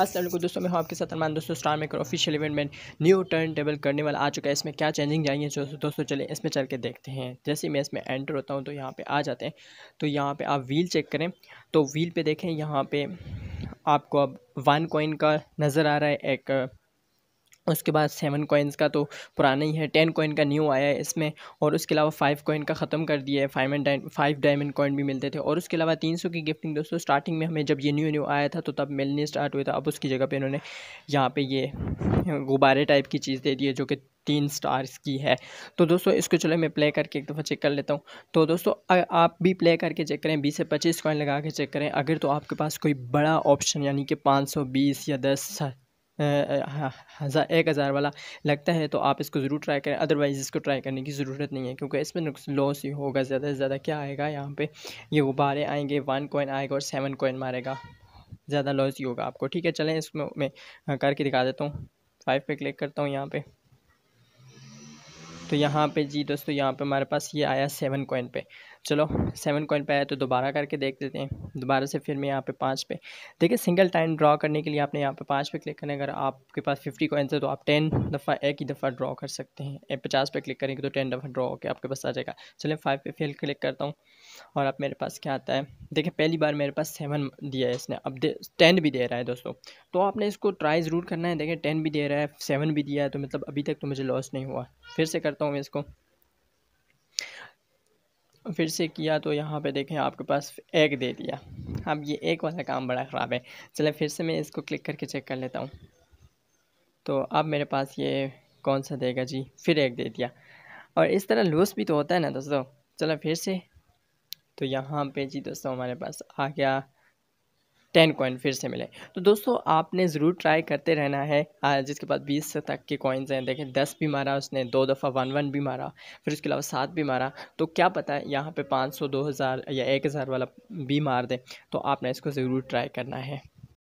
असल दोस्तों मैं हूँ आपके साथ अरमान दोस्तों स्टार मेकर ऑफिशियल इवेंट में न्यू टर्न टेबल करने वाला आ चुका है इसमें क्या चेंजिंग जाएंगे दोस्तों दोस्तों चले इसमें चल के देखते हैं जैसे मैं इसमें एंटर होता हूँ तो यहाँ पे आ जाते हैं तो यहाँ पे आप व्हील चेक करें तो व्हील पे देखें यहाँ पे आपको अब वन कॉइन का नज़र आ रहा है एक उसके बाद सेवन कॉइन्स का तो पुराना ही है टेन कॉइन का न्यू आया है इसमें और उसके अलावा फाइव कॉइन का ख़त्म कर दिया है five and five diamond coin भी मिलते थे और उसके अलावा तीन सौ की गिफ्टिंग दोस्तों स्टार्टिंग में हमें जब ये न्यू न्यू आया था तो तब मिलने स्टार्ट हुए था अब उसकी जगह पर इन्होंने यहाँ पर ये गुब्बारे टाइप की चीज़ दे दी है जो कि तीन स्टार्स की है तो दोस्तों इसको चलो मैं प्ले करके एक दफ़ा चेक कर लेता हूँ तो दोस्तों आप भी प्ले करके चेक करें बीस से पच्चीस कॉइन लगा के चेक करें अगर तो आपके पास कोई बड़ा ऑप्शन यानी कि पाँच सौ बीस या दस हज़ार एक हज़ार वाला लगता है तो आप इसको ज़रूर ट्राई करें अदरवाइज़ इसको ट्राई करने की ज़रूरत नहीं है क्योंकि इसमें लॉस ही होगा ज़्यादा से ज़्यादा क्या आएगा यहाँ पे ये गुब्बारे आएंगे वन कोइन आएगा और सेवन कोइन मारेगा ज़्यादा लॉस ही होगा आपको ठीक है चलें इसमें मैं करके दिखा देता हूँ फाइव पे क्लिक करता हूँ यहाँ पे तो यहाँ पे जी दोस्तों यहाँ पे हमारे पास ये आया सेवन कॉइन पे चलो सेवन कॉइन पे आया तो दोबारा करके देख लेते हैं दोबारा से फिर मैं यहाँ पे पाँच पे देखिए सिंगल टाइम ड्रॉ करने के लिए आपने यहाँ पे पाँच पे क्लिक करना अगर आपके पास फिफ्टी कॉइन्स है तो आप टेन दफ़ा एक ही दफ़ा ड्रॉ कर सकते हैं पचास पे क्लिक करेंगे तो टेन दफ़ा ड्रॉ होकर आपके पास आ जाएगा चलिए फाइव पे फिर क्लिक करता हूँ और अब मेरे पास क्या आता है देखिए पहली बार मेरे पास सेवन दिया है इसने अब टेन भी दे रहा है दोस्तों तो आपने इसको ट्राई ज़रूर करना है देखिए टेन भी दे रहा है सेवन भी दिया है तो मतलब अभी तक तो मुझे लॉस नहीं हुआ फिर से कर करता हूँ मैं इसको फिर से किया तो यहाँ पे देखें आपके पास एक दे दिया अब ये एक वाला काम बड़ा ख़राब है चले फिर से मैं इसको क्लिक करके चेक कर लेता हूँ तो अब मेरे पास ये कौन सा देगा जी फिर एक दे दिया और इस तरह लूज भी तो होता है ना दोस्तों चलो फिर से तो यहाँ पे जी दोस्तों हमारे पास आ गया टेन कॉइन फिर से मिले तो दोस्तों आपने ज़रूर ट्राई करते रहना है जिसके बाद बीस तक के कॉइन्स हैं देखें दस भी मारा उसने दो दफ़ा वन वन भी मारा फिर उसके अलावा सात भी मारा तो क्या पता है यहाँ पे पाँच सौ दो हज़ार या एक हज़ार वाला भी मार दें तो आपने इसको ज़रूर ट्राई करना है